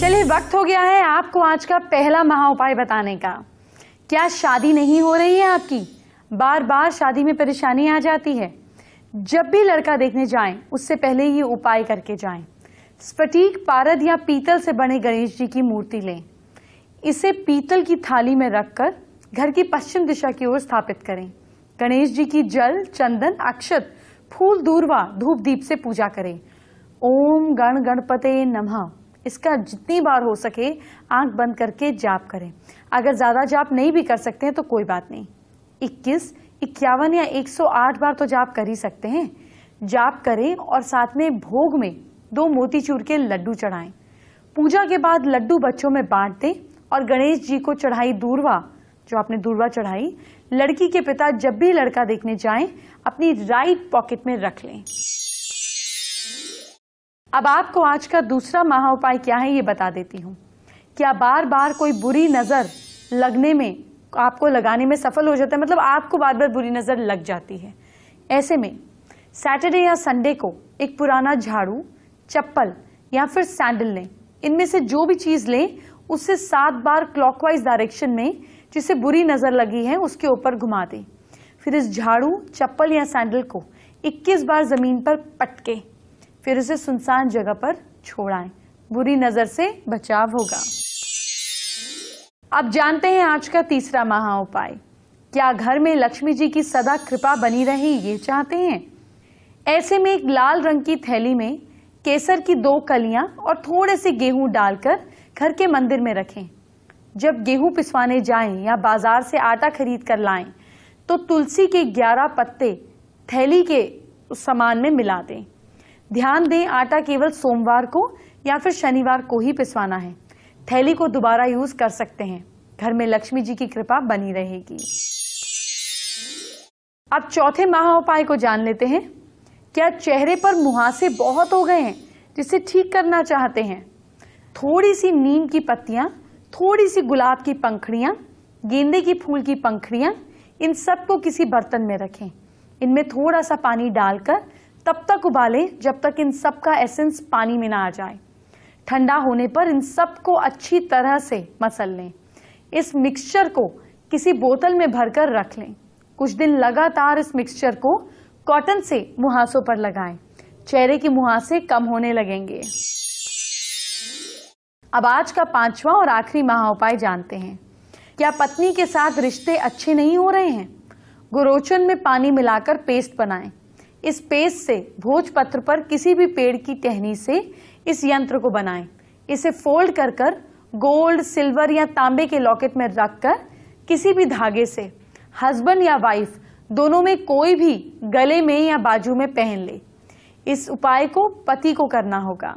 चलिए वक्त हो गया है आपको आज का पहला महा उपाय बताने का क्या शादी नहीं हो रही है आपकी बार बार शादी में परेशानी आ जाती है जब भी लड़का देखने जाएं उससे पहले ये उपाय करके जाएं स्फटीक पारद या पीतल से बने गणेश जी की मूर्ति लें इसे पीतल की थाली में रखकर घर की पश्चिम दिशा की ओर स्थापित करें गणेश जी की जल चंदन अक्षत फूल दूरवा धूप दीप से पूजा करें ओम गण गणपते नमः इसका जितनी बार हो सके आंख बंद करके जाप करें अगर ज़्यादा जाप नहीं भी कर सकते हैं तो कोई बात नहीं इक्कीस इक्यावन या 108 बार तो जाप कर ही सकते हैं जाप करें और साथ में भोग में दो मोतीचूर के लड्डू चढ़ाएं पूजा के बाद लड्डू बच्चों में बांट दें और गणेश जी को चढ़ाई दूरवा जो आपने दूरवा चढ़ाई लड़की के पिता जब भी लड़का देखने जाएं अपनी राइट पॉकेट में रख लें अब आपको आज का दूसरा महा उपाय क्या है ये बता देती हूँ क्या बार बार कोई बुरी नज़र लगने में आपको लगाने में सफल हो जाता है मतलब आपको बार बार बुरी नज़र लग जाती है ऐसे में सैटरडे या संडे को एक पुराना झाड़ू चप्पल या फिर सैंडल लें इनमें से जो भी चीज़ लें उससे सात बार क्लॉकवाइज डायरेक्शन में जिसे बुरी नज़र लगी है उसके ऊपर घुमा दें फिर इस झाड़ू चप्पल या सैंडल को 21 बार ज़मीन पर पटके फिर उसे सुनसान जगह पर छोड़ाएं बुरी नज़र से बचाव होगा अब जानते हैं आज का तीसरा महा उपाय क्या घर में लक्ष्मी जी की सदा कृपा बनी रहे ये चाहते हैं ऐसे में एक लाल रंग की थैली में केसर की दो कलियां और थोड़े से गेहूं डालकर घर के मंदिर में रखें जब गेहूं पिसवाने जाएं या बाजार से आटा खरीद कर लाएं तो तुलसी के 11 पत्ते थैली के समान में मिला दें ध्यान दें आटा केवल सोमवार को या फिर शनिवार को ही पिसवाना है थैली को दोबारा यूज कर सकते हैं घर में लक्ष्मी जी की कृपा बनी रहेगी अब चौथे महा उपाय को जान लेते हैं क्या चेहरे पर मुहासे बहुत हो गए हैं जिसे ठीक करना चाहते हैं थोड़ी सी नीम की पत्तियां थोड़ी सी गुलाब की पंखड़ियां गेंदे की फूल की पंखड़ियां इन सबको किसी बर्तन में रखें इनमें थोड़ा सा पानी डालकर तब तक उबालें जब तक इन सब का एसेंस पानी में ना आ जाए ठंडा होने पर इन सब को अच्छी तरह से मसल लें इस मिक्सचर को किसी बोतल में भरकर रख लें कुछ दिन लगातार इस मिक्सचर को कॉटन से मुहासों पर लगाएं चेहरे के मुहासे कम होने लगेंगे अब आज का पांचवा और आखिरी महा उपाय जानते हैं क्या पत्नी के साथ रिश्ते अच्छे नहीं हो रहे हैं गुरोचन में पानी मिलाकर पेस्ट बनाएं इस पेज से भोज पत्र पर किसी भी पेड़ की टहनी से इस यंत्र को बनाएं इसे फोल्ड कर कर गोल्ड सिल्वर या तांबे के लॉकेट में रखकर किसी भी धागे से हस्बैंड या वाइफ दोनों में कोई भी गले में या बाजू में पहन ले इस उपाय को पति को करना होगा